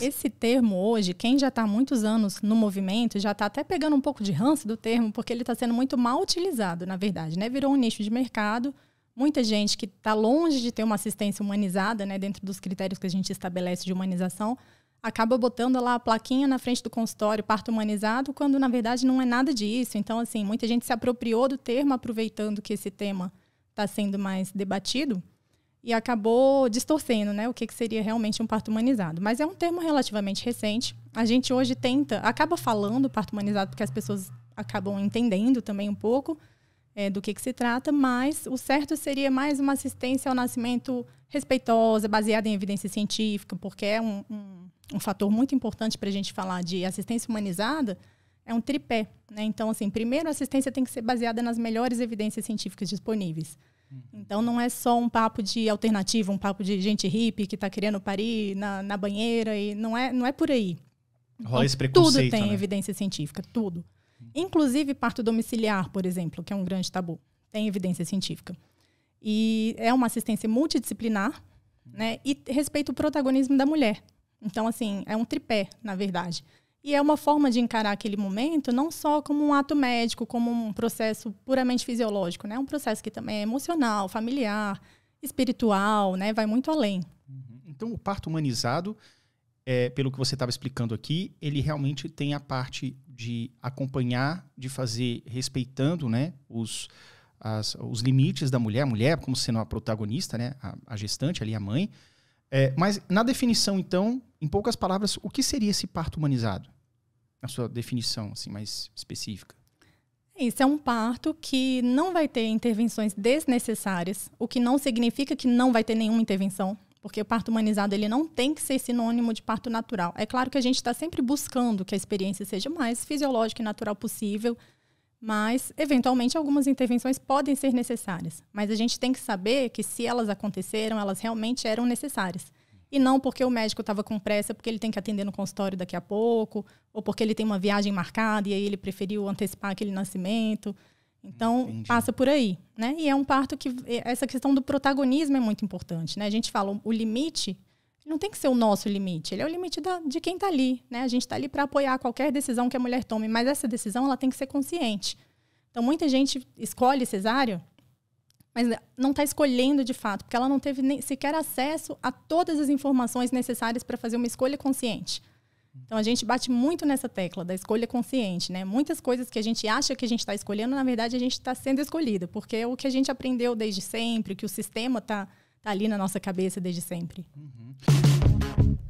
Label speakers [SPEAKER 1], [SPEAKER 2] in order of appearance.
[SPEAKER 1] Esse termo hoje, quem já está há muitos anos no movimento, já está até pegando um pouco de ranço do termo, porque ele está sendo muito mal utilizado, na verdade, né? Virou um nicho de mercado. Muita gente que está longe de ter uma assistência humanizada, né, dentro dos critérios que a gente estabelece de humanização, acaba botando lá a plaquinha na frente do consultório, parto humanizado, quando na verdade não é nada disso. Então, assim, muita gente se apropriou do termo, aproveitando que esse tema está sendo mais debatido e acabou distorcendo né, o que, que seria realmente um parto humanizado. Mas é um termo relativamente recente. A gente hoje tenta, acaba falando parto humanizado porque as pessoas acabam entendendo também um pouco é, do que, que se trata, mas o certo seria mais uma assistência ao nascimento respeitosa, baseada em evidência científica, porque é um, um, um fator muito importante para a gente falar de assistência humanizada, é um tripé. Né? Então, assim, primeiro, a assistência tem que ser baseada nas melhores evidências científicas disponíveis. Uhum. Então não é só um papo de alternativa, um papo de gente hippie que está querendo parir na, na, banheira e não é, não é por aí.
[SPEAKER 2] Rola então, esse preconceito, tudo tem né?
[SPEAKER 1] evidência científica, tudo. Uhum. Inclusive parto domiciliar, por exemplo, que é um grande tabu, tem evidência científica. E é uma assistência multidisciplinar, uhum. né? E respeita o protagonismo da mulher. Então assim, é um tripé, na verdade. E é uma forma de encarar aquele momento não só como um ato médico, como um processo puramente fisiológico, né? Um processo que também é emocional, familiar, espiritual, né? Vai muito além.
[SPEAKER 2] Uhum. Então, o parto humanizado, é, pelo que você estava explicando aqui, ele realmente tem a parte de acompanhar, de fazer respeitando, né? Os, as, os limites da mulher, a mulher como sendo a protagonista, né? A, a gestante ali, a mãe. É, mas na definição, então, em poucas palavras, o que seria esse parto humanizado? na sua definição assim mais específica?
[SPEAKER 1] Isso é um parto que não vai ter intervenções desnecessárias, o que não significa que não vai ter nenhuma intervenção, porque o parto humanizado ele não tem que ser sinônimo de parto natural. É claro que a gente está sempre buscando que a experiência seja mais fisiológica e natural possível, mas eventualmente algumas intervenções podem ser necessárias. Mas a gente tem que saber que se elas aconteceram, elas realmente eram necessárias e não porque o médico estava com pressa, porque ele tem que atender no consultório daqui a pouco, ou porque ele tem uma viagem marcada e aí ele preferiu antecipar aquele nascimento. Então, Entendi. passa por aí, né? E é um parto que é, essa questão do protagonismo é muito importante, né? A gente fala o limite não tem que ser o nosso limite, ele é o limite da, de quem está ali, né? A gente está ali para apoiar qualquer decisão que a mulher tome, mas essa decisão ela tem que ser consciente. Então, muita gente escolhe cesárea mas não está escolhendo de fato, porque ela não teve nem, sequer acesso a todas as informações necessárias para fazer uma escolha consciente. Então a gente bate muito nessa tecla da escolha consciente, né? Muitas coisas que a gente acha que a gente está escolhendo, na verdade a gente está sendo escolhida, porque é o que a gente aprendeu desde sempre, que o sistema está tá ali na nossa cabeça desde sempre. Uhum.